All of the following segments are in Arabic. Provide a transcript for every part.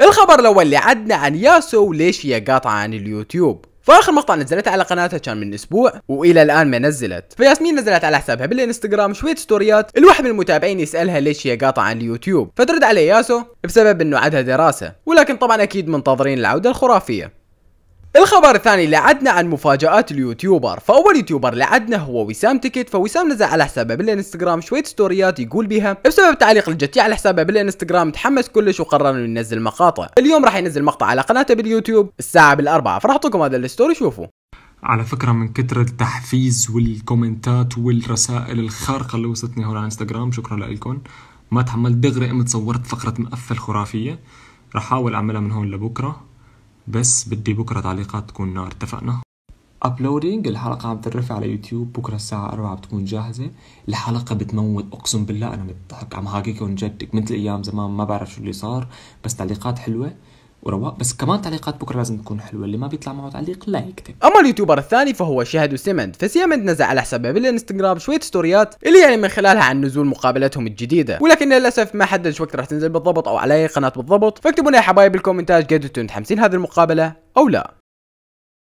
الخبر الاول اللي عدنا عن ياسو ليش هي قاطعه عن اليوتيوب فاخر مقطع نزلته على قناتها كان من اسبوع والى الان ما نزلت فياسمين نزلت على حسابها بالانستغرام شويه ستوريات الواحد من المتابعين يسالها ليش هي قاطعه عن اليوتيوب فترد عليه ياسو بسبب انه عدها دراسه ولكن طبعا اكيد منتظرين العوده الخرافيه الخبر الثاني اللي عدنا عن مفاجآت اليوتيوبر، فأول يوتيوبر اللي عدنا هو وسام تيكت، فوسام نزل على حسابه بالانستغرام شوية ستوريات يقول بها، بسبب تعليق الجتي على حسابه بالانستغرام تحمس كلش وقرر انه ينزل مقاطع، اليوم راح ينزل مقطع على قناته باليوتيوب الساعة بالأربعة، فراح أعطيكم هذا الستوري شوفوا. على فكرة من كثر التحفيز والكومنتات والرسائل الخارقة اللي وصلتني هون على الانستغرام شكرا لكم. ما تحملت دغري قمت صورت فقرة مقفل خرافية، راح أحاول أعملها من هون لبكرة بس بدي بكرة تعليقات تكون نار اتفقنا ابلودينج الحلقة عم ترفع على يوتيوب بكرة الساعة 4 بتكون جاهزة الحلقة بتموت اقسم بالله انا متضحك عم حاكيكم جدك مثل ايام زمان ما بعرف شو اللي صار بس تعليقات حلوة وروا بس كمان تعليقات بكره لازم تكون حلوه اللي ما بيطلع معه تعليق لا يكتب اما اليوتيوبر الثاني فهو شهد وسيمند فسيمند نزل على حسابه بالانستغرام شويه ستوريات اللي يعني من خلالها عن نزول مقابلتهم الجديده ولكن للاسف ما حددش وقت راح تنزل بالضبط او على اي قناه بالضبط فاكتبوا لنا يا حبايب بالكومنتات قد انتم متحمسين هذه المقابله او لا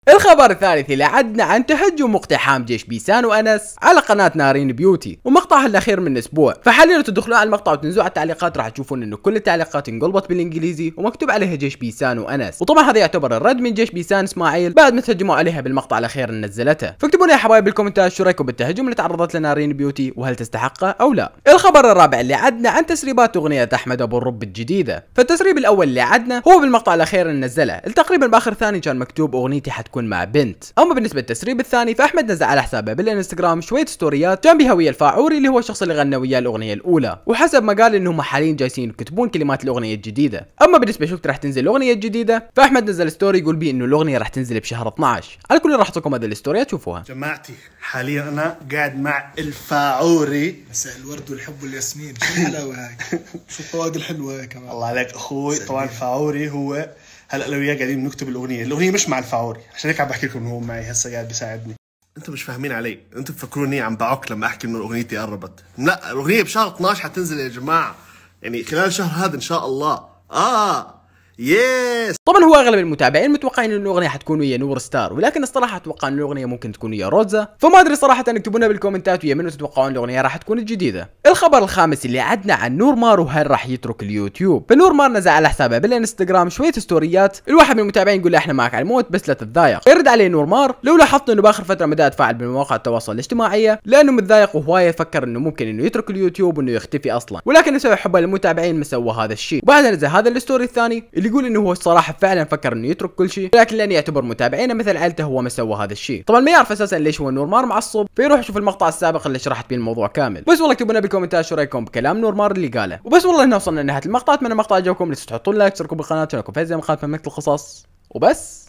الخبر الثالث اللي عدنا عن تهجم واقتحام جيش بيسان وانس على قناه نارين بيوتي ومقطعها الاخير من اسبوع فحاليا تدخلون على المقطع وتنزلوا على التعليقات راح تشوفون انه كل التعليقات انقلبت بالانجليزي ومكتوب عليها جيش بيسان وانس وطبعا هذا يعتبر الرد من جيش بيسان اسماعيل بعد ما تهجموا عليها بالمقطع الاخير اللي نزلته فاكتبوا لي يا حبايب بالكومنتات شو رايكم بالتهجم اللي تعرضت له نارين بيوتي وهل تستحقه او لا الخبر الرابع اللي عدنا عن تسريبات اغنيه احمد ابو الرب الجديده فالتسريب الاول اللي عدنا هو بالمقطع الاخير اللي نزله تقريبا باخر ثاني كان مكتوب اغنيتي حتكون تكون مع بنت اما بالنسبه للتسريب الثاني فاحمد نزل على حسابه بالانستغرام شويه ستوريات كان ويا الفاعوري اللي هو الشخص اللي غنى وياه الاغنيه الاولى وحسب ما قال انهم حاليا جالسين يكتبون كلمات الاغنيه الجديده اما بالنسبه شفت راح تنزل الاغنيه الجديده فاحمد نزل ستوري يقول بي انه الاغنيه راح تنزل بشهر 12 على كل راح اعطيكم هذه الستوري تشوفوها جماعتي حاليا انا قاعد مع الفاعوري مساء الورد والحب والياسمين شو الحلاوه هاي شو الطواق الحلوه هاي كمان الله عليك اخوي طبعا الفاعوري هو هلا لو وياه قاعدين بنكتب الاغنيه الاغنيه مش مع الفعوري عشان هيك عم بحكي لكم انه هو معي هسه قاعد بيساعدني انتم مش فاهمين علي انتم بتفكروني عم بعك لما احكي انه اغنيتي قربت لا الاغنيه بشهر 12 حتنزل يا جماعه يعني خلال الشهر هذا ان شاء الله اه يس طبعا هو اغلب المتابعين متوقعين ان الاغنيه حتكون ويا نور ستار ولكن الصراحه اتوقع ان الاغنيه ممكن تكون ويا روزا فما ادري صراحه اكتبوا لنا بالكومنتات ويا منو تتوقعون الاغنيه راح تكون الجديده الخبر الخامس اللي عدنا عن نور مار وهل راح يترك اليوتيوب فنور مار نزل على حسابه بالانستغرام شويه ستوريات الواحد من المتابعين يقول له احنا معك على الموت بس لا تتضايق يرد عليه نور مار لو لاحظت انه باخر فتره بدا يتفاعل بمواقع التواصل الاجتماعيه لانه متضايق وهوايه فكر انه ممكن انه يترك اليوتيوب وانه يختفي اصلا ولكن بسبب حبه للمتابعين ما سوى هذا الشيء وبعدها نزل هذا الستوري الثاني اللي يقول انه هو الصراحه فعلا فكر انه يترك كل شيء لكن لان يعتبر متابعينه مثل عائلته هو ما سوى هذا الشيء طبعا ما يعرف اساسا ليش هو نور مار معصب فيروح يشوف المقطع السابق اللي شرحت فيه الموضوع كامل بس والله اكتبوا لنا بالكومنتات شو رايكم بكلام نورمار اللي قاله وبس والله هنا وصلنا لنهايه المقطع اتمنى المقطع عجبكم لا تنسوا تحطون لايك تشتركوا بالقناه تشاركوا في هذه المقاطع مملكه القصص وبس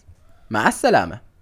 مع السلامه